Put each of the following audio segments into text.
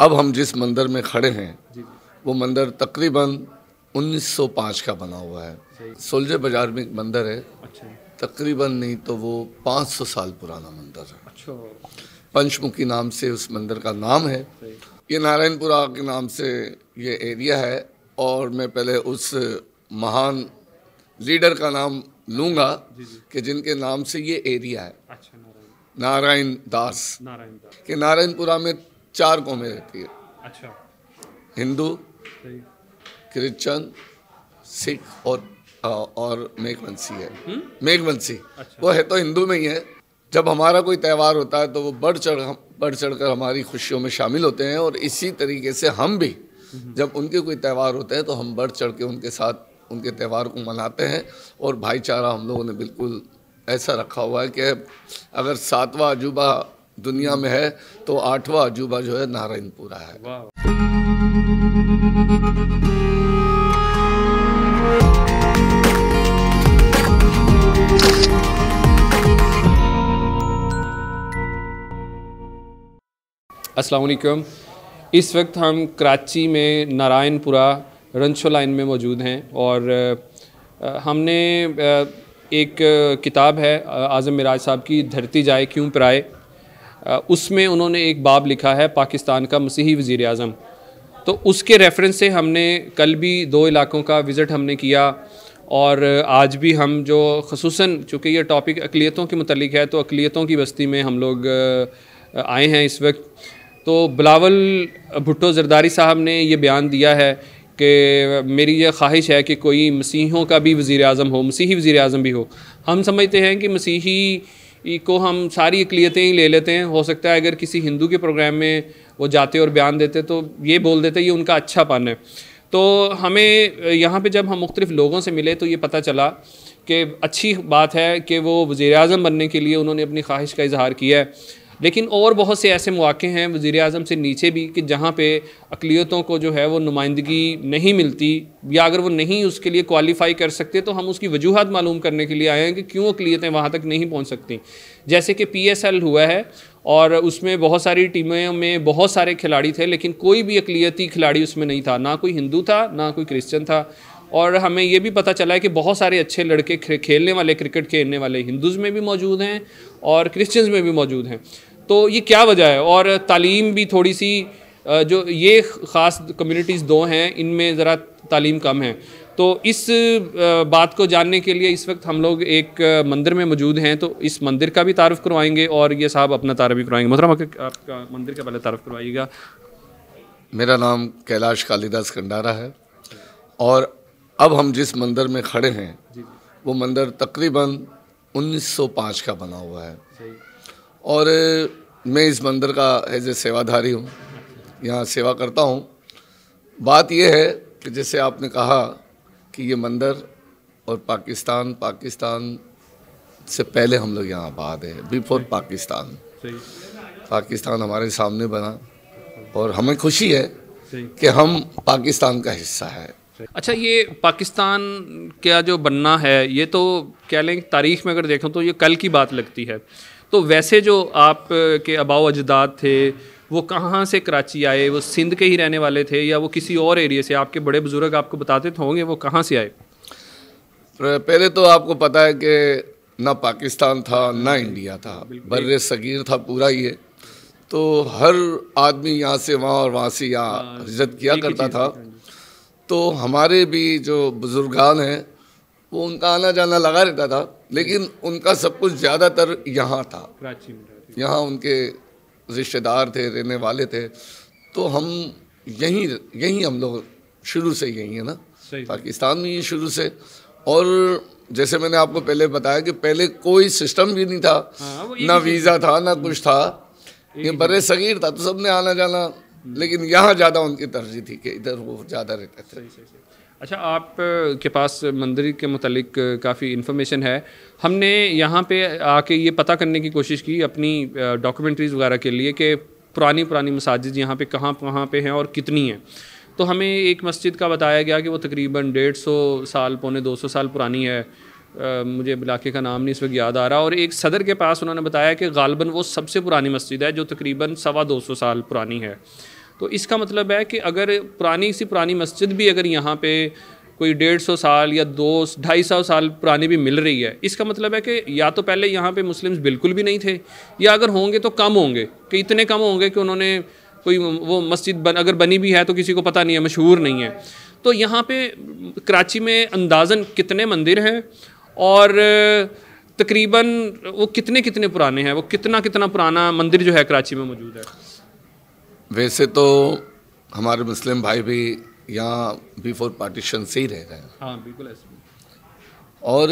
अब हम जिस मंदिर में खड़े हैं वो मंदिर तकरीबन 1905 का बना हुआ है सोलजे बाजार में एक मंदिर है अच्छा। तकरीबन नहीं तो वो 500 साल पुराना मंदिर है अच्छा। पंचमुखी नाम से उस मंदिर का नाम है ये नारायणपुरा के नाम से ये एरिया है और मैं पहले उस महान लीडर का नाम लूँगा कि जिनके नाम से ये एरिया है अच्छा, नारायण दास, दास। के नारायणपुरा में चार कौमें रहती है अच्छा हिंदू क्रिश्चन सिख और आ, और मेघवंशी है मेघवंशी अच्छा। वो है तो हिंदू में ही है जब हमारा कोई त्यौहार होता है तो वो बढ़ चढ़ बढ़ चढ़ कर हमारी खुशियों में शामिल होते हैं और इसी तरीके से हम भी हम्म। जब उनके कोई त्यौहार होते हैं तो हम बढ़ चढ़ के उनके साथ उनके त्यौहार को मनाते हैं और भाईचारा हम लोगों ने बिल्कुल ऐसा रखा हुआ है कि अगर सातवा अजूबा दुनिया में है तो आठवां अजूबा जो है नारायणपुरा है असलकुम इस वक्त हम कराची में नारायणपुरा रंशो लाइन में मौजूद हैं और हमने एक किताब है आज़म मिराज साहब की धरती जाए क्यों पराए उसमें उन्होंने एक बाब लिखा है पाकिस्तान का मसीही वज़ी अजम तो उसके रेफरेंस से हमने कल भी दो इलाकों का विज़िट हमने किया और आज भी हम जो खसूस चूँकि यह टॉपिक अकलीतों के मतलब है तो अकलीतों की बस्ती में हम लोग आए हैं इस वक्त तो बिलावल भुट्टो जरदारी साहब ने ये बयान दिया है कि मेरी यह ख्वाहिश है कि कोई मसीहों का भी वज़ी अजम हो मसीही वज़ी अजम भी हो हम समझते हैं कि मसीही को हम सारी अकलीतें ही ले लेते हैं हो सकता है अगर किसी हिंदू के प्रोग्राम में वो जाते और बयान देते तो ये बोल देते ये उनका अच्छा पन है तो हमें यहाँ पे जब हम मुख्तलिफ़ लोगों से मिले तो ये पता चला कि अच्छी बात है कि वो वज़ी अजम बनने के लिए उन्होंने अपनी ख्वाहिश का इजहार किया है लेकिन और बहुत से ऐसे मौक़े हैं वज़ी अजम से नीचे भी कि जहाँ पर अकलीतों को जो है वो नुमाइंदगी नहीं मिलती या अगर वो नहीं उसके लिए क्वालिफ़ाई कर सकते तो हम उसकी वजूहत मालूम करने के लिए आए हैं कि क्यों अकलीतें वहाँ तक नहीं पहुँच सकती जैसे कि पी एस एल हुआ है और उसमें बहुत सारी टीमों में बहुत सारे खिलाड़ी थे लेकिन कोई भी अकलीती खिलाड़ी उसमें नहीं था ना कोई हिंदू था ना कोई क्रिश्चन था और हमें ये भी पता चला है कि बहुत सारे अच्छे लड़के खेलने वाले क्रिकेट खेलने वाले हिंदूज़ में भी मौजूद हैं और क्रिश्चियंस में भी मौजूद हैं तो ये क्या वजह है और तालीम भी थोड़ी सी जो ये ख़ास कम्युनिटीज़ दो हैं इनमें ज़रा तालीम कम है तो इस बात को जानने के लिए इस वक्त हम लोग एक मंदिर में मौजूद हैं तो इस मंदिर का भी तारफ़ करवाएंगे और ये साहब अपना तारफ़ भी करवाएंगे मतलब आपका मंदिर का पहले तारफ़ करवाइएगा मेरा नाम कैलाश कालिदास कंडारा है और अब हम जिस मंदिर में खड़े हैं वो मंदिर तकरीबन 1905 का बना हुआ है और मैं इस मंदिर का एज ए सेवाधारी हूँ यहाँ सेवा करता हूँ बात यह है कि जैसे आपने कहा कि ये मंदिर और पाकिस्तान पाकिस्तान से पहले हम लोग यहाँ आबाद है बिफोर पाकिस्तान पाकिस्तान हमारे सामने बना और हमें खुशी है कि हम पाकिस्तान का हिस्सा है अच्छा ये पाकिस्तान का जो बनना है ये तो क्या लें तारीख में अगर देखो तो ये कल की बात लगती है तो वैसे जो आप के अबाव अजदाद थे वो कहाँ से कराची आए वो सिंध के ही रहने वाले थे या वो किसी और एरिया से आपके बड़े बुज़ुर्ग आपको बताते तो होंगे वो कहाँ से आए पहले तो आपको पता है कि ना पाकिस्तान था ना इंडिया था बर सगीर था पूरा ये तो हर आदमी यहाँ से वहाँ और वहाँ से यहाँ हाँ, हिजत किया करता था तो हमारे भी जो बुज़ुर्गान हैं वो उनका आना जाना लगा रहता था लेकिन उनका सब कुछ ज़्यादातर यहाँ था यहाँ उनके रिश्तेदार थे रहने वाले थे तो हम यहीं यहीं हम लोग शुरू से यहीं है ना पाकिस्तान में ही शुरू से और जैसे मैंने आपको पहले बताया कि पहले कोई सिस्टम भी नहीं था हाँ, ना वीज़ा था ना कुछ था ये बड़े सगीर था तो सबने आना जाना हम्म। लेकिन यहाँ ज़्यादा उनकी तरजीह थी कि इधर वो ज़्यादा रहते थे सही, सही, सही। अच्छा आप के पास मंदिर के मतलब काफ़ी इन्फॉर्मेशन है हमने यहाँ पे आके ये पता करने की कोशिश की अपनी डॉक्यूमेंट्रीज़ वगैरह के लिए कि पुरानी पुरानी मसाजिद यहाँ पे कहाँ कहाँ पे हैं और कितनी हैं तो हमें एक मस्जिद का बताया गया कि वो तकरीबन डेढ़ सौ साल पौने दो सौ साल पुरानी है आ, मुझे इलाके का नाम नहीं इस वक्त याद आ रहा और एक सदर के पास उन्होंने बताया कि गालबन वो सबसे पुरानी मस्जिद है जो तकरीबन सवा दो सौ साल पुरानी है तो इसका मतलब है कि अगर पुरानी सी पुरानी मस्जिद भी अगर यहाँ पे कोई डेढ़ सौ साल या दो ढाई सौ साल पुरानी भी मिल रही है इसका मतलब है कि या तो पहले यहाँ पे मुस्लिम्स बिल्कुल भी नहीं थे या अगर होंगे तो कम होंगे कि इतने कम होंगे कि उन्होंने कोई वो मस्जिद बन, अगर बनी भी है तो किसी को पता नहीं है मशहूर नहीं है तो यहाँ पे कराची में अंदाजन कितने मंदिर हैं और तकरीबन वो कितने कितने पुराने हैं वो कितना कितना पुराना मंदिर जो है कराची में मौजूद है वैसे तो हमारे मुस्लिम भाई भी यहाँ बिफोर पार्टीशन से ही रह रहे हैं हाँ बिल्कुल ऐसे और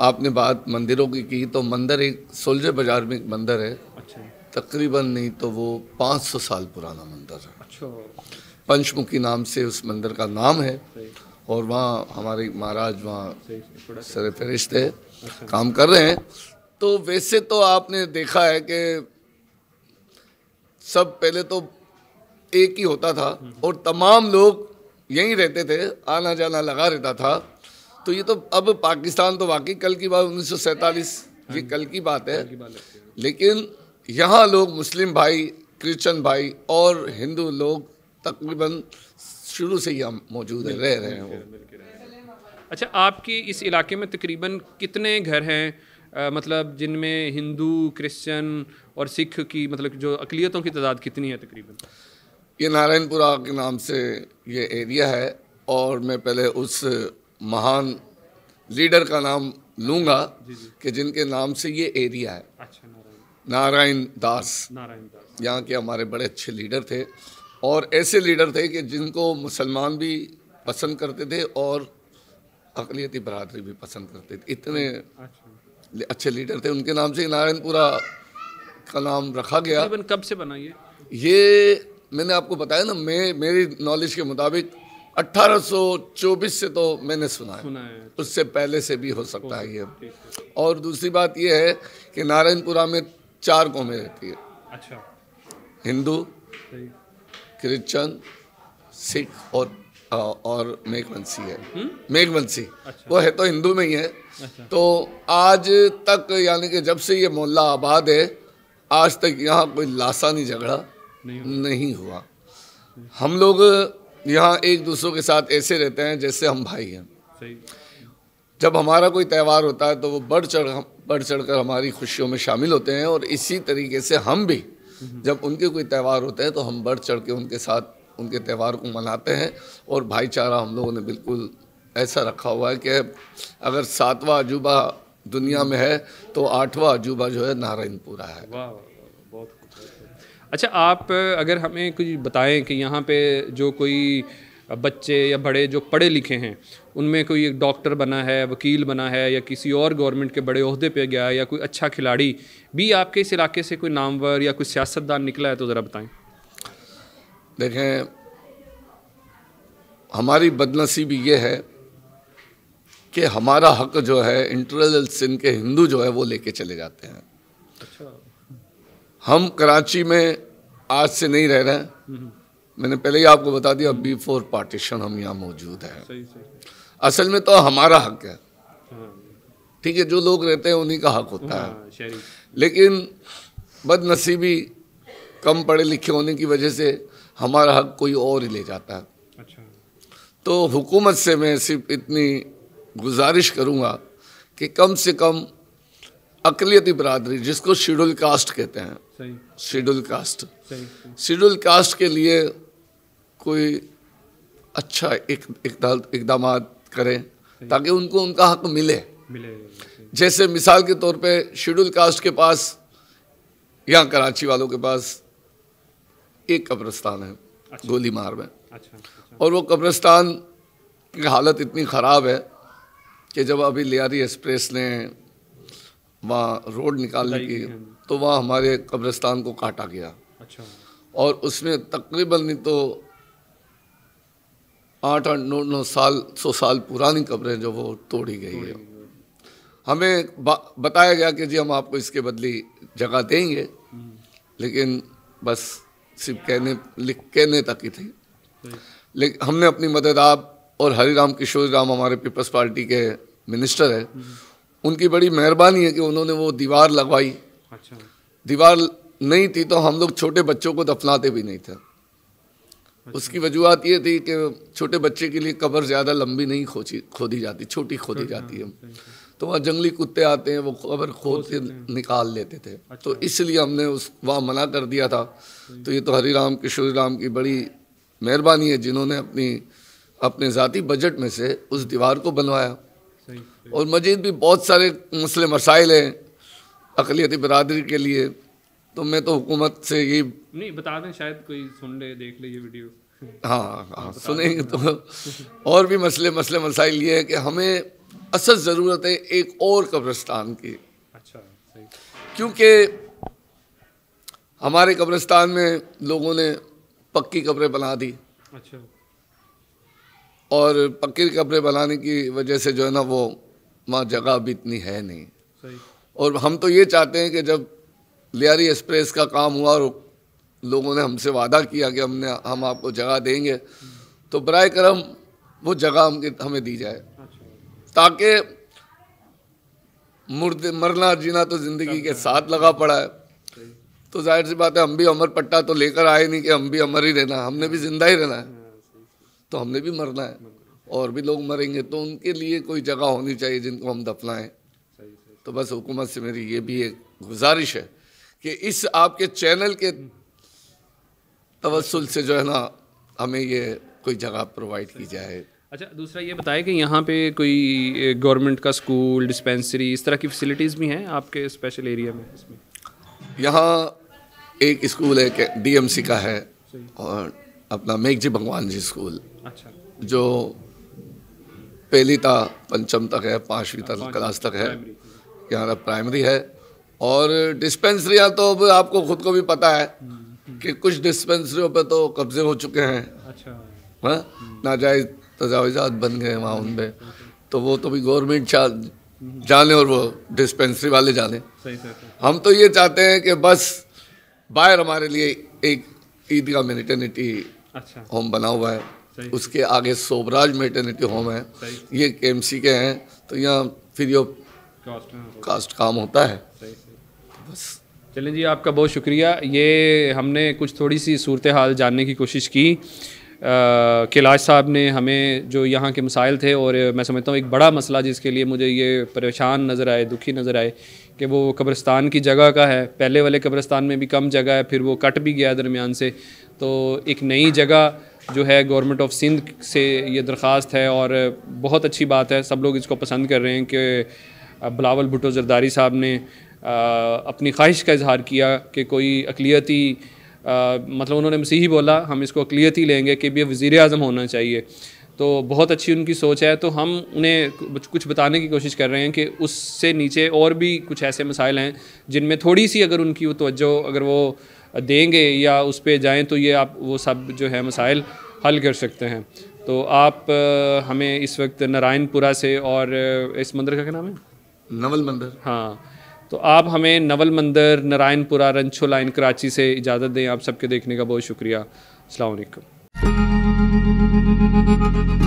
आपने बात मंदिरों की की तो मंदिर एक सोलझे बाजार में एक मंदिर है अच्छा तकरीबन नहीं तो वो 500 साल पुराना मंदिर है अच्छा पंचमुखी नाम से उस मंदिर का नाम है और वहाँ हमारे महाराज वहाँ सर फहरिस्त अच्छा। है काम कर रहे हैं तो वैसे तो आपने देखा है कि सब पहले तो एक ही होता था और तमाम लोग यहीं रहते थे आना जाना लगा रहता था तो ये तो अब पाकिस्तान तो वाकई कल की बात उन्नीस ये कल की बात है लेकिन यहाँ लोग मुस्लिम भाई क्रिश्चन भाई और हिंदू लोग तकरीबन शुरू से ही मौजूद हैं रह रहे हैं वो अच्छा आपकी इस इलाके में तकरीबन कितने घर हैं आ, मतलब जिनमें हिंदू क्रिश्चन और सिख की मतलब जो अकलीतों की तादाद कितनी है तकरीबन ये नारायणपुरा के नाम से ये एरिया है और मैं पहले उस महान लीडर का नाम लूँगा कि जिनके नाम से ये एरिया है अच्छा, नारायण दास नारायण यहाँ के हमारे बड़े अच्छे लीडर थे और ऐसे लीडर थे कि जिनको मुसलमान भी पसंद करते थे और अकलीती बरदरी भी पसंद करते थे इतने अच्छा। अच्छे लीडर थे उनके नाम से नारायणपुरा का नाम रखा गया कब से बना ये ये मैंने आपको बताया ना मैं मेरी नॉलेज के मुताबिक 1824 से तो मैंने सुना है, सुना है। उससे पहले से भी हो सकता है ये और दूसरी बात ये है कि नारायणपुरा में चार कौमें रहती है अच्छा हिंदू क्रिश्चन सिख और और मेघवंशी है मेघवंशी अच्छा। वो है तो हिंदू में ही है अच्छा। तो आज तक यानी कि जब से ये मोहल्ला आबाद है आज तक यहाँ कोई लाशा नहीं झगड़ा नहीं हुआ, नहीं हुआ। हम लोग यहाँ एक दूसरों के साथ ऐसे रहते हैं जैसे हम भाई हैं सही जब हमारा कोई त्यौहार होता है तो वो बढ़ चढ़ बढ़ चढ़ कर हमारी खुशियों में शामिल होते हैं और इसी तरीके से हम भी हम्म। जब उनके कोई त्यौहार होते हैं तो हम बढ़ चढ़ के उनके साथ उनके त्यौहार को मनाते हैं और भाईचारा हम लोगों ने बिल्कुल ऐसा रखा हुआ है कि अगर सातवां अजूबा दुनिया में है तो आठवां अजूबा जो है नारायणपुरा है अच्छा आप अगर हमें कुछ बताएं कि यहाँ पे जो कोई बच्चे या बड़े जो पढ़े लिखे हैं उनमें कोई एक डॉक्टर बना है वकील बना है या किसी और गवर्नमेंट के बड़े अहदे पे गया या कोई अच्छा खिलाड़ी भी आपके इस इलाके से कोई नामवर या कोई सियासतदान निकला है तो ज़रा बताएं देखें हमारी बदनसीबी ये है कि हमारा हक जो है इंटरल सिंध के हिंदू जो है वो लेके चले जाते हैं अच्छा। हम कराची में आज से नहीं रह रहे हैं मैंने पहले ही आपको बता दिया बिफोर पार्टीशन हम यहाँ मौजूद हैं असल में तो हमारा हक है हाँ। ठीक है जो लोग रहते हैं उन्हीं का हक होता है हाँ, लेकिन बदनसीबी कम पढ़े लिखे होने की वजह से हमारा हक कोई और ही ले जाता है अच्छा। तो हुकूमत से मैं सिर्फ इतनी गुजारिश करूँगा कि कम से कम अकलीती बरदरी जिसको शेड्यूल कास्ट कहते हैं शेड्यूल कास्ट शेड्यूल कास्ट के लिए कोई अच्छा एक इकदाम करें ताकि उनको उनका हक मिले मिले जैसे मिसाल के तौर पे शेड्यूल कास्ट के पास या कराची वालों के पास एक कब्रस्तान है अच्छा। गोली मार में अच्छा, अच्छा। और वो कब्रस्तान की हालत इतनी ख़राब है कि जब अभी लियारी एक्सप्रेस ने वहाँ रोड निकालने की हाँ तो वहाँ हमारे कब्रिस्तान को काटा गया अच्छा और उसमें तकरीबन नहीं तो आठ आठ नौ नौ साल सौ साल पुरानी कब्रें जो वो तोड़ी गई है हमें बताया गया कि जी हम आपको इसके बदली जगह देंगे लेकिन बस सिर्फ कहने लिख कहने तक ही थे लेकिन हमने अपनी मदद आप और हरिराम किशोर राम हमारे पीपल्स पार्टी के मिनिस्टर हैं हम्म। उनकी बड़ी मेहरबानी है कि उन्होंने वो दीवार लगवाई अच्छा दीवार नहीं थी तो हम लोग छोटे बच्चों को दफनाते भी नहीं थे अच्छा। उसकी वजूहत ये थी कि छोटे बच्चे के लिए कबर ज़्यादा लंबी नहीं खोची खोदी जाती छोटी खोदी जाती है हाँ, तो वहाँ जंगली कुत्ते आते हैं वो कबर खोद के निकाल लेते थे अच्छा। तो इसलिए हमने उस वहाँ मना कर दिया था तो ये तो हरी राम किशोरी राम की बड़ी मेहरबानी है जिन्होंने अपनी अपने ज़ाती बजट में से उस दीवार को बनवाया और मजीद भी बहुत सारे मसले मसाइल हैं अकलीती बरदरी के लिए तो मैं तो हुकूमत से ये नहीं बता दें शायद कोई सुन ले देख ले ये वीडियो हाँ हाँ सुनेंगे तो और भी मसले मसले मसाइल ये है कि हमें असल ज़रूरत है एक और कब्रस्तान की अच्छा क्योंकि हमारे कब्रस्तान में लोगों ने पक्की कब्रें बना दी अच्छा और पक्की कब्रें बनाने की वजह से जो है ना वो वहाँ जगह भी इतनी है नहीं सही और हम तो ये चाहते हैं कि जब लियारी एक्सप्रेस का काम हुआ और लोगों ने हमसे वादा किया कि हमने हम आपको जगह देंगे तो बर करम वो जगह हम हमें दी जाए ताकि मुर्द मरना जीना तो ज़िंदगी के साथ लगा पड़ा है तो जाहिर सी बात है हम भी अमर पट्टा तो लेकर आए नहीं कि हम भी अमर ही रहना हमने भी ज़िंदा ही रहना है तो हमने भी मरना है और भी लोग मरेंगे तो उनके लिए कोई जगह होनी चाहिए जिनको हम दफनाएं तो बस हुकूमत से मेरी ये भी एक गुजारिश है कि इस आपके चैनल के तवसल से जो है ना हमें ये कोई जगह प्रोवाइड की जाए अच्छा दूसरा ये बताएं कि यहाँ पे कोई गवर्नमेंट का स्कूल डिस्पेंसरी इस तरह की फैसिलिटीज़ भी हैं आपके स्पेशल एरिया में यहाँ एक स्कूल है डीएमसी का है और अपना मेघजी भगवान जी स्कूल अच्छा जो पहली था पंचम तक है पाँचवीं तक क्लास तक है यहाँ प्राइमरी है और डिस्पेंसरियाँ तो अब आपको खुद को भी पता है कि कुछ डिस्पेंसरियों पे तो कब्जे हो चुके हैं अच्छा हाँ? नाजायज़ तजावजात बन गए वहाँ उनमें तो वो तो भी गवर्नमेंट जाने और वो डिस्पेंसरी वाले जाने हम तो ये चाहते हैं कि बस बाहर हमारे लिए एक ईद का मेटर्निटी अच्छा होम बना हुआ है उसके आगे सोबराज मेटर्निटी होम है ये के के हैं तो यहाँ फ्री ऑफ कास्ट काम होता है बस चलें जी आपका बहुत शुक्रिया ये हमने कुछ थोड़ी सी सूरत हाल जानने की कोशिश की कैलाश साहब ने हमें जो यहाँ के मसाइल थे और मैं समझता हूँ एक बड़ा मसला जिसके लिए मुझे ये परेशान नज़र आए दुखी नज़र आए कि वो कब्रस्तान की जगह का है पहले वाले कब्रस्तान में भी कम जगह है फिर वो कट भी गया दरमियान से तो एक नई जगह जो है गवर्नमेंट ऑफ सिंध से ये दरख्वास्त है और बहुत अच्छी बात है सब लोग इसको पसंद कर रहे हैं कि बिलावल भुटो जरदारी साहब ने अपनी ख्वाहिश का इजहार किया कि कोई अकलीती मतलब उन्होंने मसीही बोला हम इसको अकलीती लेंगे कि भी वज़ी अजम होना चाहिए तो बहुत अच्छी उनकी सोच है तो हम उन्हें कुछ बताने की कोशिश कर रहे हैं कि उससे नीचे और भी कुछ ऐसे मसाइल हैं जिनमें थोड़ी सी अगर उनकी वो तोज्जो अगर वो देंगे या उस पर जाएँ तो ये आप वो सब जो है मसाइल हल कर सकते हैं तो आप हमें इस वक्त नारायणपुरा से और इस मंदिर का क्या नाम है नवल मंदिर हाँ तो आप हमें नवल मंदिर नारायणपुरा रंछो लाइन कराची से इजाज़त दें आप सबके देखने का बहुत शुक्रिया अलकुम